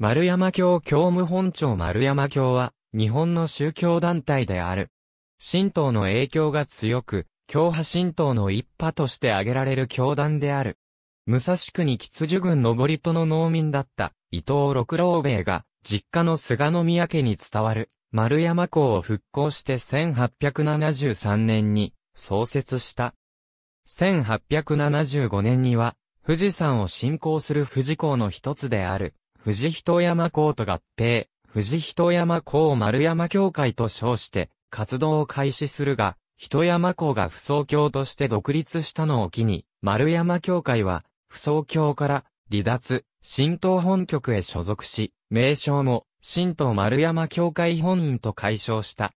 丸山教教務本庁丸山教は、日本の宗教団体である。神道の影響が強く、教派神道の一派として挙げられる教団である。武蔵国吉寿郡登戸の農民だった伊藤六郎兵衛が、実家の菅宮家に伝わる丸山校を復興して1873年に創設した。1875年には、富士山を信仰する富士校の一つである、富士人山港と合併、富士人山校丸山協会と称して、活動を開始するが、人山港が不走教として独立したのを機に、丸山協会は、不走教から離脱、新党本局へ所属し、名称も、新党丸山協会本院と解消した。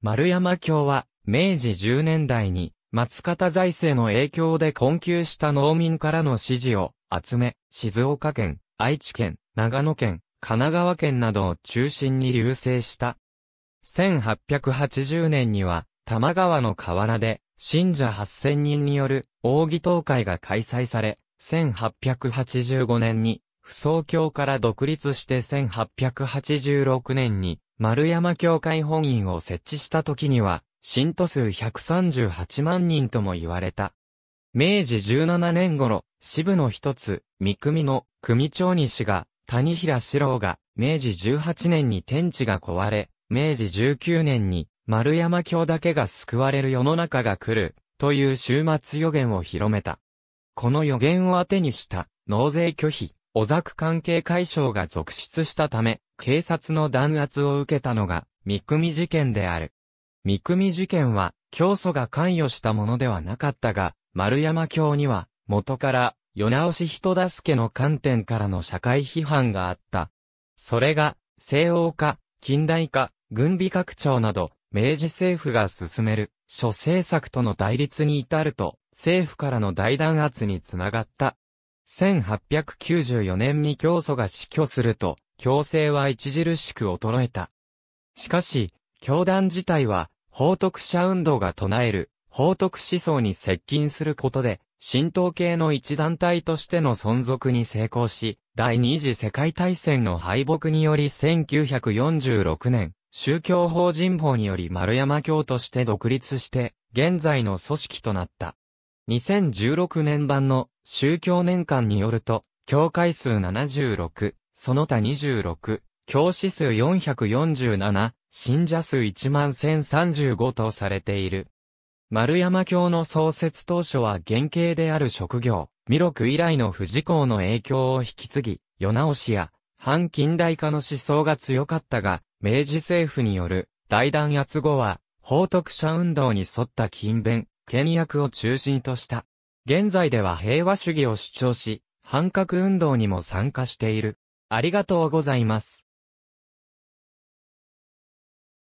丸山協は、明治10年代に、松方財政の影響で困窮した農民からの支持を集め、静岡県、愛知県、長野県、神奈川県などを中心に流星した。1880年には、玉川の河原で、信者8000人による、奥義東会が開催され、1885年に、不相教から独立して1886年に、丸山教会本院を設置した時には、信徒数138万人とも言われた。明治17年頃、支部の一つ、三組の組長西が、谷平四郎が、明治18年に天地が壊れ、明治19年に、丸山教だけが救われる世の中が来る、という終末予言を広めた。この予言を当てにした、納税拒否、小作関係解消が続出したため、警察の弾圧を受けたのが、三組事件である。三組事件は、教祖が関与したものではなかったが、丸山教には、元から世直し人助けの観点からの社会批判があった。それが、西欧化、近代化、軍備拡張など、明治政府が進める諸政策との対立に至ると、政府からの大弾圧につながった。1894年に教祖が死去すると、強制は著しく衰えた。しかし、教団自体は、法徳者運動が唱える、法徳思想に接近することで、神道系の一団体としての存続に成功し、第二次世界大戦の敗北により1946年、宗教法人法により丸山教として独立して、現在の組織となった。2016年版の宗教年間によると、教会数76、その他26、教師数447、信者数1万1035とされている。丸山教の創設当初は原型である職業、弥勒以来の富士校の影響を引き継ぎ、世直しや、反近代化の思想が強かったが、明治政府による大弾圧後は、法徳者運動に沿った勤勉、倹約を中心とした。現在では平和主義を主張し、反核運動にも参加している。ありがとうございます。